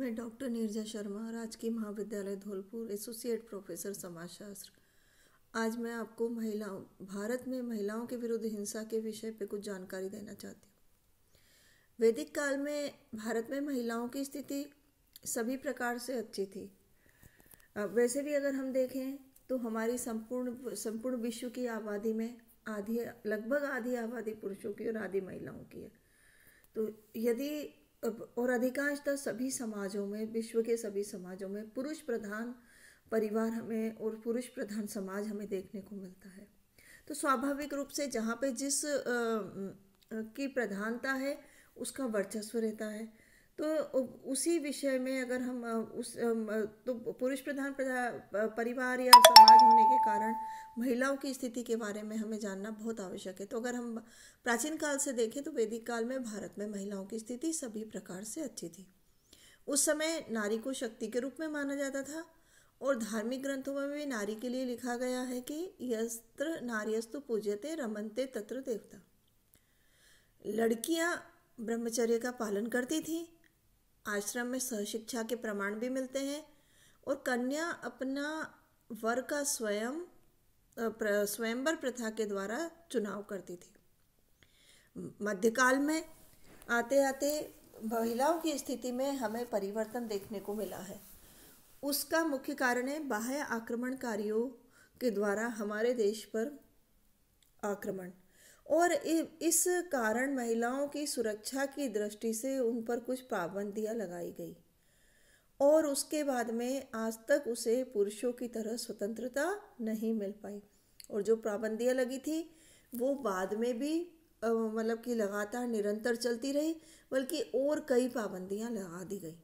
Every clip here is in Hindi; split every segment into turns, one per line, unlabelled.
मैं डॉक्टर नीरजा शर्मा राजकीय महाविद्यालय धौलपुर एसोसिएट प्रोफेसर समाजशास्त्र आज मैं आपको महिलाओं भारत में महिलाओं के विरुद्ध हिंसा के विषय पर कुछ जानकारी देना चाहती हूँ वैदिक काल में भारत में महिलाओं की स्थिति सभी प्रकार से अच्छी थी वैसे भी अगर हम देखें तो हमारी संपूर्ण संपूर्ण विश्व की आबादी में आधी लगभग आधी आबादी पुरुषों की और आधी महिलाओं की है तो यदि और अधिकांशतः सभी समाजों में विश्व के सभी समाजों में पुरुष प्रधान परिवार हमें और पुरुष प्रधान समाज हमें देखने को मिलता है तो स्वाभाविक रूप से जहाँ पे जिस आ, की प्रधानता है उसका वर्चस्व रहता है तो उसी विषय में अगर हम उस तो पुरुष प्रधान परिवार या समाज होने के कारण महिलाओं की स्थिति के बारे में हमें जानना बहुत आवश्यक है तो अगर हम प्राचीन काल से देखें तो वैदिक काल में भारत में महिलाओं की स्थिति सभी प्रकार से अच्छी थी उस समय नारी को शक्ति के रूप में माना जाता था और धार्मिक ग्रंथों में भी नारी के लिए लिखा गया है कि यस्त्र नारियस्तु पूजते रमनते तत्र देवता लड़कियां ब्रह्मचर्य का पालन करती थीं आश्रम में सहशिक्षा के प्रमाण भी मिलते हैं और कन्या अपना वर का स्वयं स्वयंवर प्रथा के द्वारा चुनाव करती थी मध्यकाल में आते आते महिलाओं की स्थिति में हमें परिवर्तन देखने को मिला है उसका मुख्य कारण है बाह्य आक्रमणकारियों के द्वारा हमारे देश पर आक्रमण और इस कारण महिलाओं की सुरक्षा की दृष्टि से उन पर कुछ पाबंदियां लगाई गई और उसके बाद में आज तक उसे पुरुषों की तरह स्वतंत्रता नहीं मिल पाई और जो पाबंदियां लगी थी वो बाद में भी मतलब कि लगातार निरंतर चलती रही बल्कि और कई पाबंदियां लगा दी गई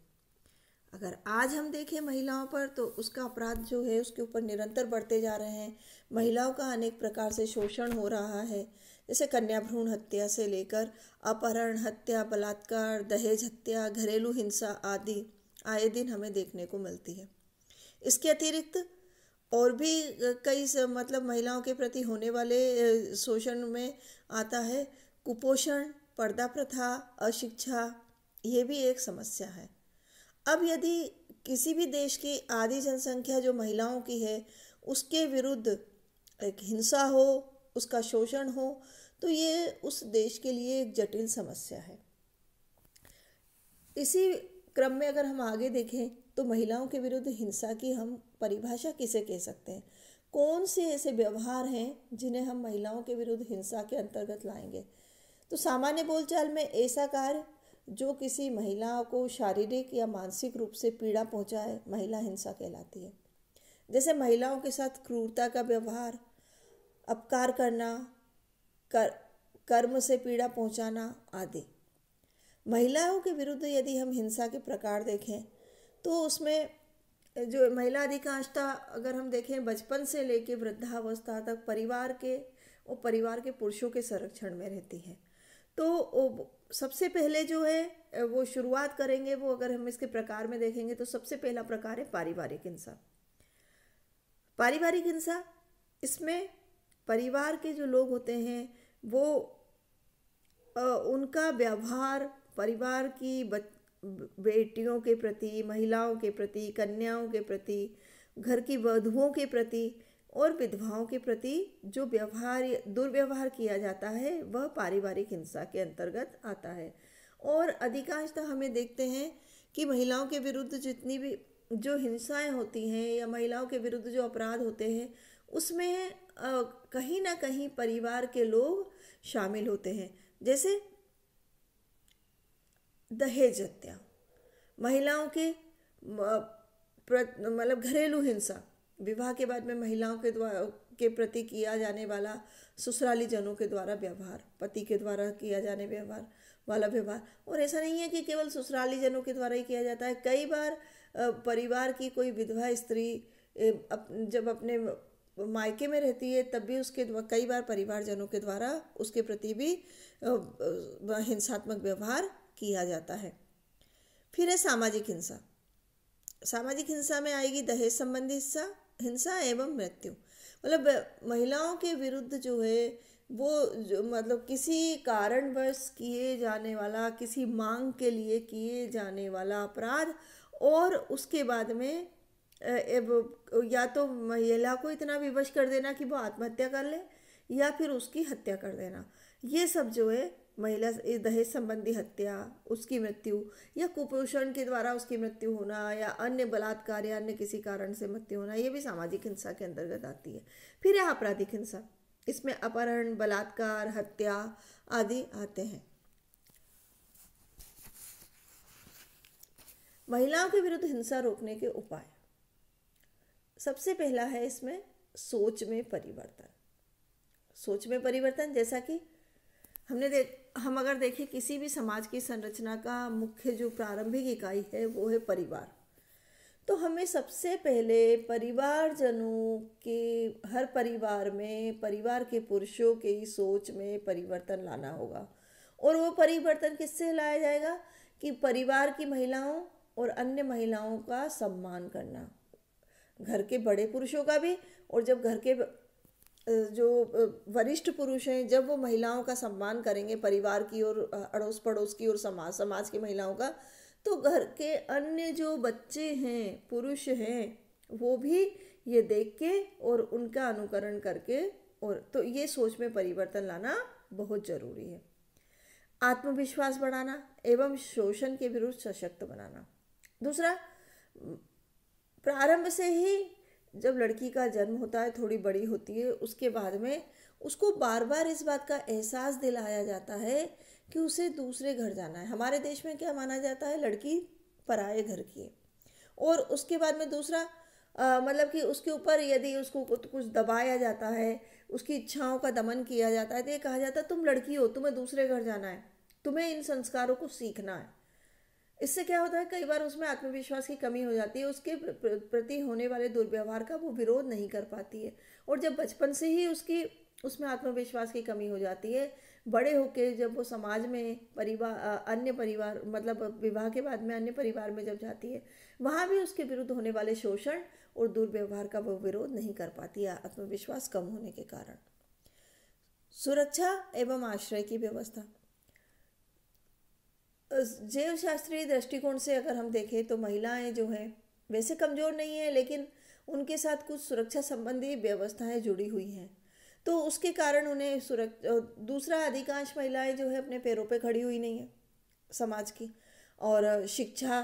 अगर आज हम देखें महिलाओं पर तो उसका अपराध जो है उसके ऊपर निरंतर बढ़ते जा रहे हैं महिलाओं का अनेक प्रकार से शोषण हो रहा है जैसे कन्या भ्रूण हत्या से लेकर अपहरण हत्या बलात्कार दहेज हत्या घरेलू हिंसा आदि आए दिन हमें देखने को मिलती है इसके अतिरिक्त और भी कई मतलब महिलाओं के प्रति होने वाले शोषण में आता है कुपोषण पर्दा प्रथा अशिक्षा ये भी एक समस्या है अब यदि किसी भी देश की आधी जनसंख्या जो महिलाओं की है उसके विरुद्ध एक हिंसा हो उसका शोषण हो तो ये उस देश के लिए एक जटिल समस्या है इसी क्रम में अगर हम आगे देखें तो महिलाओं के विरुद्ध हिंसा की हम परिभाषा किसे कह सकते हैं कौन से ऐसे व्यवहार हैं जिन्हें हम महिलाओं के विरुद्ध हिंसा के अंतर्गत लाएंगे तो सामान्य बोलचाल में ऐसा कार्य जो किसी महिला को शारीरिक या मानसिक रूप से पीड़ा पहुंचाए महिला हिंसा कहलाती है जैसे महिलाओं के साथ क्रूरता का व्यवहार अपकार करना कर कर्म से पीड़ा पहुंचाना आदि महिलाओं के विरुद्ध यदि हम हिंसा के प्रकार देखें तो उसमें जो महिला अधिकांशता अगर हम देखें बचपन से लेकर वृद्धावस्था तक परिवार के और परिवार के पुरुषों के संरक्षण में रहती है तो सबसे पहले जो है वो शुरुआत करेंगे वो अगर हम इसके प्रकार में देखेंगे तो सबसे पहला प्रकार है पारिवारिक हिंसा पारिवारिक हिंसा इसमें परिवार के जो लोग होते हैं वो आ, उनका व्यवहार परिवार की बेटियों के प्रति महिलाओं के प्रति कन्याओं के प्रति घर की वधुओं के प्रति और विधवाओं के प्रति जो व्यवहार दुर्व्यवहार किया जाता है वह पारिवारिक हिंसा के अंतर्गत आता है और अधिकांशतः हमें देखते हैं कि महिलाओं के विरुद्ध जितनी भी जो हिंसाएं होती हैं या महिलाओं के विरुद्ध जो अपराध होते हैं उसमें कहीं ना कहीं परिवार के लोग शामिल होते हैं जैसे दहेज हत्या महिलाओं के मतलब घरेलू हिंसा विवाह के बाद में महिलाओं के द्वारा के प्रति किया जाने वाला ससुराली जनों के द्वारा व्यवहार पति के द्वारा किया जाने व्यवहार वाला व्यवहार और ऐसा नहीं है कि केवल ससुराली जनों के द्वारा ही किया जाता है कई बार परिवार की कोई विधवा स्त्री जब अपने मायके में रहती है तब भी उसके कई बार परिवारजनों के द्वारा उसके प्रति भी हिंसात्मक व्यवहार किया जाता है फिर है सामाजिक हिंसा सामाजिक हिंसा में आएगी दहेज संबंधी हिंसा हिंसा एवं मृत्यु मतलब महिलाओं के विरुद्ध जो है वो जो मतलब किसी कारणवश किए जाने वाला किसी मांग के लिए किए जाने वाला अपराध और उसके बाद में या तो महिला को इतना विवश कर देना कि वो आत्महत्या कर ले या फिर उसकी हत्या कर देना ये सब जो है महिला दहेज संबंधी हत्या उसकी मृत्यु या कुपोषण के द्वारा उसकी मृत्यु होना या अन्य बलात्कार या अन्य किसी कारण से मृत्यु होना ये भी सामाजिक हिंसा के अंतर्गत आती है फिर यह आपराधिक हिंसा इसमें अपहरण बलात्कार हत्या आदि आते हैं महिलाओं के विरुद्ध हिंसा रोकने के उपाय सबसे पहला है इसमें सोच में परिवर्तन सोच में परिवर्तन जैसा कि हमने देख हम अगर देखें किसी भी समाज की संरचना का मुख्य जो प्रारंभिक इकाई है वो है परिवार तो हमें सबसे पहले परिवारजनों के हर परिवार में परिवार के पुरुषों के सोच में परिवर्तन लाना होगा और वो परिवर्तन किससे लाया जाएगा कि परिवार की महिलाओं और अन्य महिलाओं का सम्मान करना घर के बड़े पुरुषों का भी और जब घर के जो वरिष्ठ पुरुष हैं जब वो महिलाओं का सम्मान करेंगे परिवार की और अड़ोस पड़ोस की और समाज समाज की महिलाओं का तो घर के अन्य जो बच्चे हैं पुरुष हैं वो भी ये देख के और उनका अनुकरण करके और तो ये सोच में परिवर्तन लाना बहुत ज़रूरी है आत्मविश्वास बढ़ाना एवं शोषण के विरुद्ध सशक्त बनाना दूसरा प्रारंभ से ही जब लड़की का जन्म होता है थोड़ी बड़ी होती है उसके बाद में उसको बार बार इस बात का एहसास दिलाया जाता है कि उसे दूसरे घर जाना है हमारे देश में क्या माना जाता है लड़की पराए घर की है और उसके बाद में दूसरा आ, मतलब कि उसके ऊपर यदि उसको कुछ दबाया जाता है उसकी इच्छाओं का दमन किया जाता है तो ये कहा जाता है तुम लड़की हो तुम्हें दूसरे घर जाना है तुम्हें इन संस्कारों को सीखना है इससे क्या होता है कई बार उसमें आत्मविश्वास की कमी हो जाती है उसके प्रति होने वाले दुर्व्यवहार का वो विरोध नहीं कर पाती है और जब बचपन से ही उसकी उसमें आत्मविश्वास की कमी हो जाती है बड़े होके जब वो समाज में परिवार अन्य परिवार मतलब विवाह के बाद में अन्य परिवार में जब जाती है वहाँ भी उसके विरुद्ध होने वाले शोषण और दुर्व्यवहार का वो विरोध नहीं कर पाती है आत्मविश्वास कम होने के कारण सुरक्षा एवं आश्रय की व्यवस्था जैव शास्त्रीय दृष्टिकोण से अगर हम देखें तो महिलाएं जो हैं वैसे कमज़ोर नहीं है लेकिन उनके साथ कुछ सुरक्षा संबंधी व्यवस्थाएं जुड़ी हुई हैं तो उसके कारण उन्हें सुरक्षा दूसरा अधिकांश महिलाएं जो है अपने पैरों पे खड़ी हुई नहीं है समाज की और शिक्षा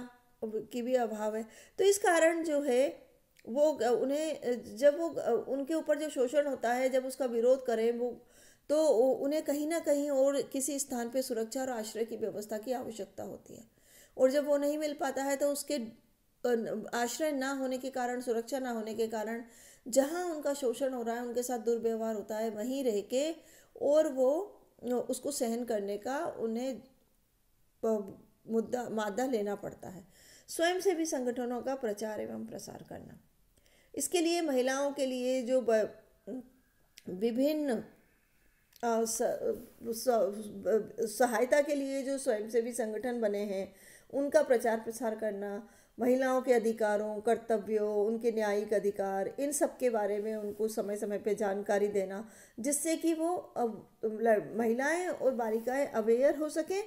की भी अभाव है तो इस कारण जो है वो उन्हें जब वो उनके ऊपर जो शोषण होता है जब उसका विरोध करें वो तो उन्हें कहीं ना कहीं और किसी स्थान पर सुरक्षा और आश्रय की व्यवस्था की आवश्यकता होती है और जब वो नहीं मिल पाता है तो उसके आश्रय ना होने के कारण सुरक्षा ना होने के कारण जहाँ उनका शोषण हो रहा है उनके साथ दुर्व्यवहार होता है वहीं रह के और वो उसको सहन करने का उन्हें मुद्दा मादा लेना पड़ता है स्वयं से भी संगठनों का प्रचार एवं प्रसार करना इसके लिए महिलाओं के लिए जो विभिन्न सहायता के लिए जो स्वयंसेवी संगठन बने हैं उनका प्रचार प्रसार करना महिलाओं के अधिकारों कर्तव्यों उनके न्यायिक अधिकार इन सब के बारे में उनको समय समय पे जानकारी देना जिससे कि वो अब महिलाएं और बालिकाएं अवेयर हो सकें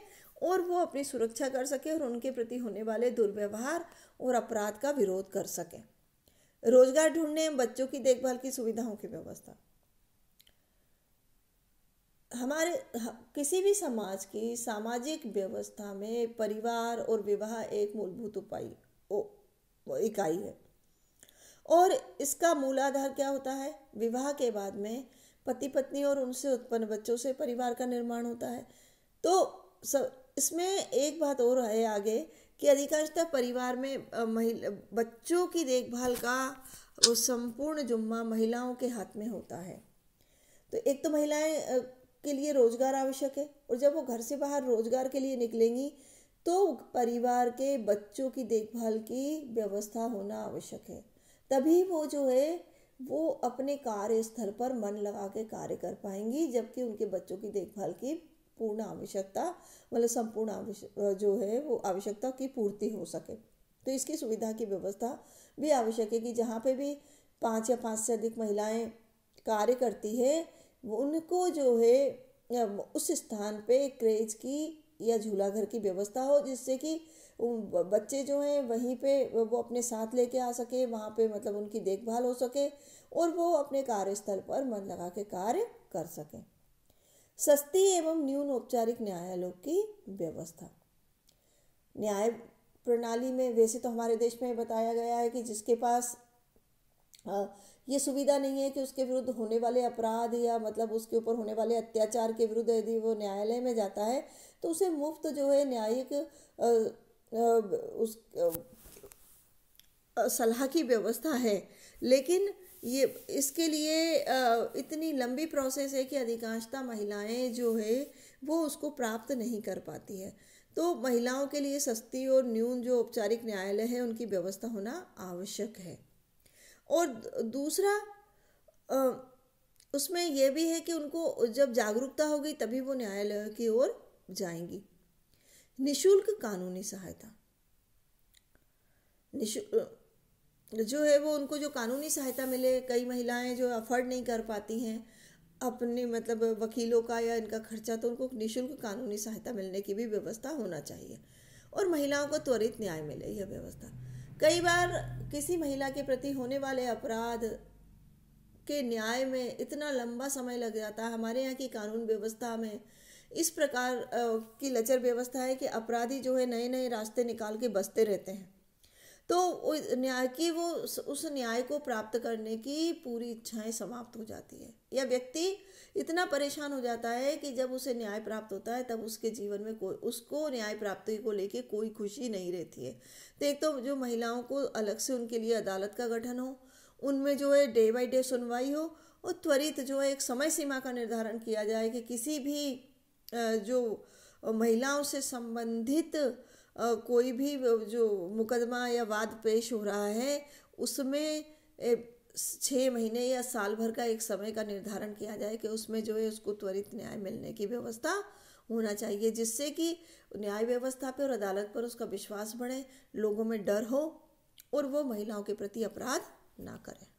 और वो अपनी सुरक्षा कर सकें और उनके प्रति होने वाले दुर्व्यवहार और अपराध का विरोध कर सकें रोजगार ढूंढने बच्चों की देखभाल की सुविधाओं की व्यवस्था हमारे किसी भी समाज की सामाजिक व्यवस्था में परिवार और विवाह एक मूलभूत उपाय इकाई है और इसका मूल आधार क्या होता है विवाह के बाद में पति पत्नी और उनसे उत्पन्न बच्चों से परिवार का निर्माण होता है तो सब इसमें एक बात और है आगे कि अधिकांशतः परिवार में महिला बच्चों की देखभाल का वो संपूर्ण जुम्मा महिलाओं के हाथ में होता है तो एक तो महिलाएं के लिए रोजगार आवश्यक है और जब वो घर से बाहर रोजगार के लिए निकलेंगी तो परिवार के बच्चों की देखभाल की व्यवस्था होना आवश्यक है तभी वो जो है वो अपने कार्यस्थल पर मन लगा के कार्य कर पाएंगी जबकि उनके बच्चों की देखभाल की पूर्ण आवश्यकता मतलब संपूर्ण जो है वो आवश्यकता की पूर्ति हो सके तो इसकी सुविधा की व्यवस्था भी आवश्यक है कि जहाँ पे भी पाँच या पाँच से अधिक महिलाएं कार्य करती है उनको जो है उस स्थान पे क्रेज की या झूला घर की व्यवस्था हो जिससे कि बच्चे जो हैं वहीं पे वो अपने साथ लेके आ सके वहाँ पे मतलब उनकी देखभाल हो सके और वो अपने कार्यस्थल पर मन लगा के कार्य कर सकें सस्ती एवं न्यून औपचारिक न्यायालयों की व्यवस्था न्याय प्रणाली में वैसे तो हमारे देश में बताया गया है कि जिसके पास ये सुविधा नहीं है कि उसके विरुद्ध होने वाले अपराध या मतलब उसके ऊपर होने वाले अत्याचार के विरुद्ध यदि वो न्यायालय में जाता है तो उसे मुफ्त जो है न्यायिक उस सलाह की व्यवस्था है लेकिन ये इसके लिए इतनी लंबी प्रोसेस है कि अधिकांशता महिलाएं जो है वो उसको प्राप्त नहीं कर पाती है तो महिलाओं के लिए सस्ती और न्यून जो औपचारिक न्यायालय है उनकी व्यवस्था होना आवश्यक है और दूसरा उसमें यह भी है कि उनको जब जागरूकता होगी तभी वो न्यायालय की ओर जाएंगी निशुल्क कानूनी सहायता जो है वो उनको जो कानूनी सहायता मिले कई महिलाएं जो अफर्ड नहीं कर पाती हैं अपने मतलब वकीलों का या इनका खर्चा तो उनको निशुल्क कानूनी सहायता मिलने की भी व्यवस्था होना चाहिए और महिलाओं को त्वरित न्याय मिले यह व्यवस्था कई बार किसी महिला के प्रति होने वाले अपराध के न्याय में इतना लंबा समय लग जाता है हमारे यहाँ की कानून व्यवस्था में इस प्रकार की लचर व्यवस्था है कि अपराधी जो है नए नए रास्ते निकाल के बसते रहते हैं तो न्याय की वो उस न्याय को प्राप्त करने की पूरी इच्छाएं समाप्त हो जाती है या व्यक्ति इतना परेशान हो जाता है कि जब उसे न्याय प्राप्त होता है तब उसके जीवन में कोई उसको न्याय प्राप्ति को लेके कोई खुशी नहीं रहती है तो एक तो जो महिलाओं को अलग से उनके लिए अदालत का गठन हो उनमें जो है डे बाई डे सुनवाई हो और त्वरित जो है एक समय सीमा का निर्धारण किया जाए कि किसी भी जो महिलाओं से संबंधित कोई भी जो मुकदमा या वाद पेश हो रहा है उसमें छः महीने या साल भर का एक समय का निर्धारण किया जाए कि उसमें जो है उसको त्वरित न्याय मिलने की व्यवस्था होना चाहिए जिससे कि न्याय व्यवस्था पर और अदालत पर उसका विश्वास बढ़े लोगों में डर हो और वो महिलाओं के प्रति अपराध ना करें